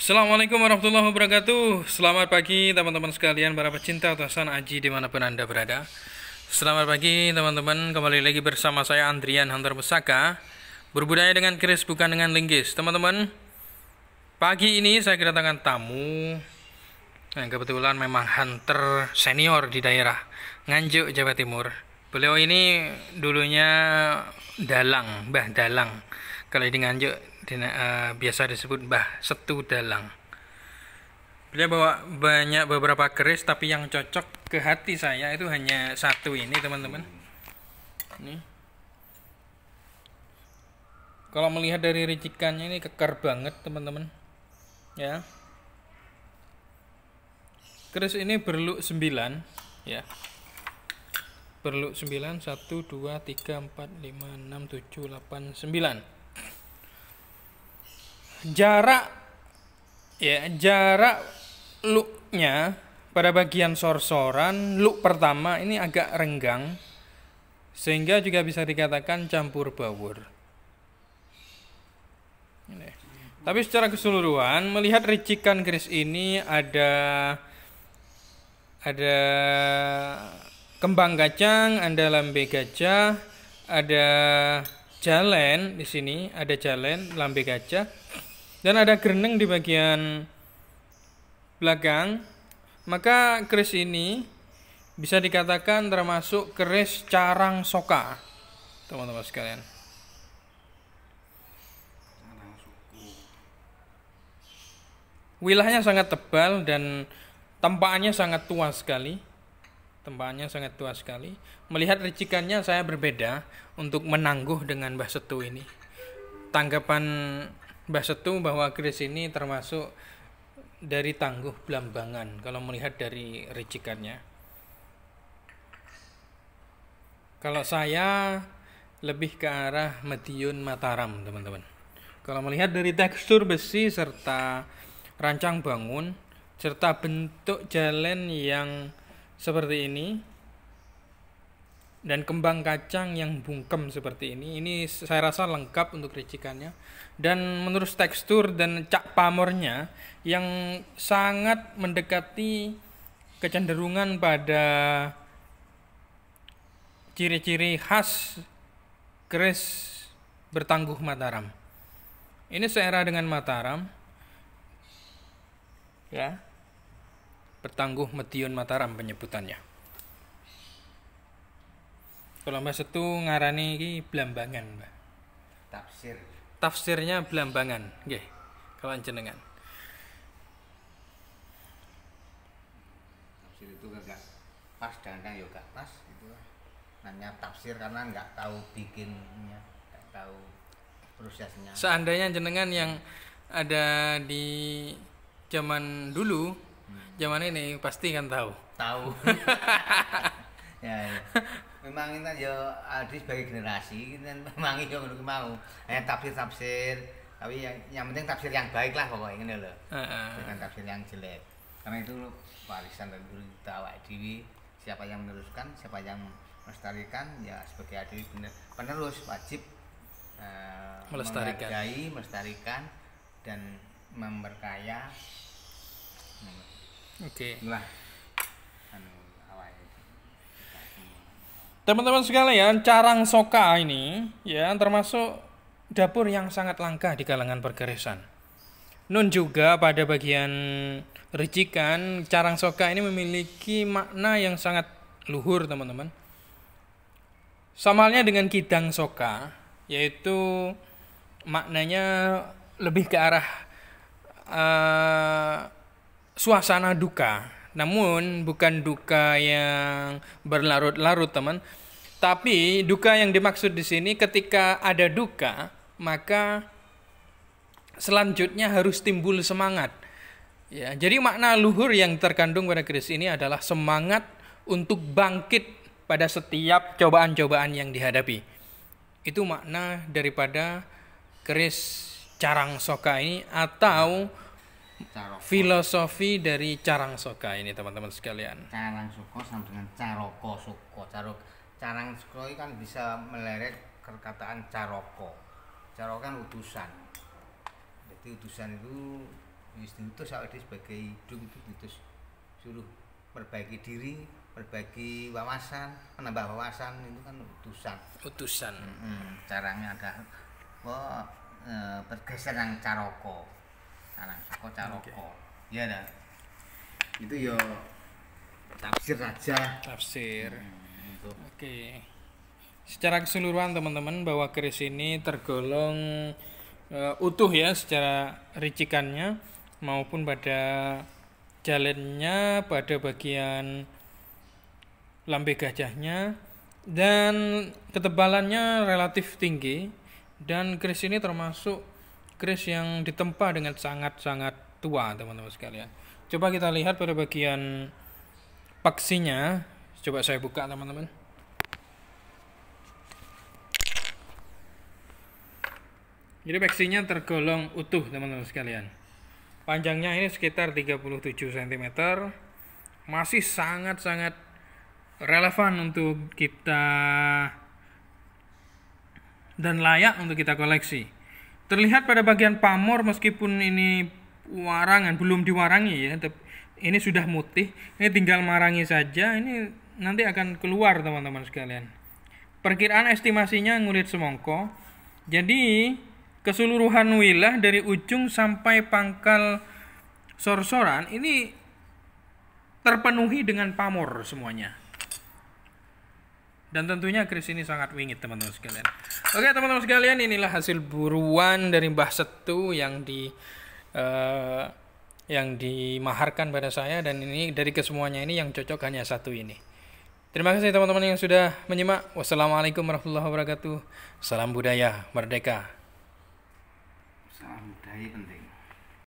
Assalamualaikum warahmatullahi wabarakatuh Selamat pagi teman-teman sekalian Para pecinta atasan Aji dimanapun anda berada Selamat pagi teman-teman Kembali lagi bersama saya Andrian Hunter Pesaka Berbudaya dengan keris bukan dengan linggis Teman-teman Pagi ini saya kedatangan tamu Nah, kebetulan memang hunter senior di daerah Nganjuk, Jawa Timur. Beliau ini dulunya dalang, Mbah Dalang kalau di Nganjuk dina, uh, biasa disebut Mbah Setu Dalang. Beliau bawa banyak beberapa keris tapi yang cocok ke hati saya itu hanya satu ini teman-teman. Ini. Kalau melihat dari ricikannya ini kekar banget teman-teman. Ya. Keris ini berluk 9 ya. Berluk 9 1 2 3 4 5 6 7 8 9 jarak ya jarak looknya pada bagian sorsoran look pertama ini agak renggang sehingga juga bisa dikatakan campur baur. Tapi secara keseluruhan melihat ricikan keris ini ada ada kembang kacang, ada lambe gajah, ada jalan di sini, ada jalan lambe gajah, dan ada greneng di bagian belakang, maka keris ini bisa dikatakan termasuk keris carang soka, teman-teman sekalian. Wilahnya sangat tebal dan tempaannya sangat tua sekali. Tempaannya sangat tua sekali. Melihat ricikannya saya berbeda untuk menangguh dengan Mbah Setu ini. Tanggapan Mbah Setu bahwa Kris ini termasuk dari tangguh belambangan kalau melihat dari rejikannya. Kalau saya lebih ke arah Madiun Mataram, teman-teman. Kalau melihat dari tekstur besi serta rancang bangun serta bentuk jalan yang seperti ini, dan kembang kacang yang bungkem seperti ini ini saya rasa lengkap untuk ricikannya dan menurut tekstur dan cak pamornya yang sangat mendekati kecenderungan pada ciri-ciri khas keris bertangguh Mataram ini seera dengan Mataram ya bertangguh Metiun Mataram penyebutannya kalau Mbak itu ngarani ini blambangan, Mbak. Tafsir. Tafsirnya blambangan, nggih. Kalau jenengan. Tafsir itu enggak pas dan kadang juga ya pas itu Nanya tafsir karena nggak tahu bikinnya, nggak tahu prosesnya. Seandainya jenengan yang ada di zaman dulu, hmm. zaman ini pasti kan tahu. Tahu. ya, ya memang ini ya Aldi sebagai generasi dan memang yang ngono mau hanya eh, tafsir tafsir tapi yang yang penting tafsir yang baik lah pokoknya ini loh bukan tafsir yang jelek karena itu warisan dari guru kita awak dewi siapa yang meneruskan siapa yang melestarikan ya sebagai adik benar penerus wajib eh, melestarikan melestarikan dan memperkaya nah, oke okay. lah Teman-teman sekalian, carang soka ini ya termasuk dapur yang sangat langka di kalangan pergeresan. Nun juga pada bagian ricikan carang soka ini memiliki makna yang sangat luhur, teman-teman. Sama halnya dengan kidang soka, yaitu maknanya lebih ke arah uh, suasana duka namun bukan duka yang berlarut-larut, teman. Tapi duka yang dimaksud di sini ketika ada duka, maka selanjutnya harus timbul semangat. Ya, jadi makna luhur yang terkandung pada kris ini adalah semangat untuk bangkit pada setiap cobaan-cobaan yang dihadapi. Itu makna daripada keris carang soka ini atau Caroko. Filosofi dari Carang Soka ini teman-teman sekalian. Carang Soka sama dengan Caroko Soka. Carok Carang Soka ini kan bisa meleret perkataan Caroko. Caroko kan utusan. Jadi utusan itu ya saat ini sebagai hidung itu diutus suruh perbaiki diri, perbaiki wawasan, menambah wawasan itu kan utusan. Utusan. -hmm. Caranya ada oh, eh, e, pergeseran Caroko kota okay. ya itu yo tafsir aja tafsir hmm, oke okay. secara keseluruhan teman-teman bahwa keris ini tergolong uh, utuh ya secara ricikannya maupun pada jalannya pada bagian lambe gajahnya dan ketebalannya relatif tinggi dan keris ini termasuk Kris yang ditempa dengan sangat-sangat tua teman-teman sekalian coba kita lihat pada bagian paksinya coba saya buka teman-teman jadi paksinya tergolong utuh teman-teman sekalian panjangnya ini sekitar 37 cm masih sangat-sangat relevan untuk kita dan layak untuk kita koleksi Terlihat pada bagian pamor meskipun ini warangan belum diwarangi ya, tapi ini sudah mutih Ini tinggal marangi saja. Ini nanti akan keluar teman-teman sekalian. Perkiraan estimasinya ngulit semongko. Jadi keseluruhan wilayah dari ujung sampai pangkal sorsoran ini terpenuhi dengan pamor semuanya. Dan tentunya Chris ini sangat wingit teman-teman sekalian. Oke teman-teman sekalian inilah hasil buruan dari Mbah Setu yang di uh, yang dimaharkan pada saya dan ini dari kesemuanya ini yang cocok hanya satu ini. Terima kasih teman-teman yang sudah menyimak. Wassalamualaikum warahmatullahi wabarakatuh. Salam budaya merdeka. Salam budaya penting.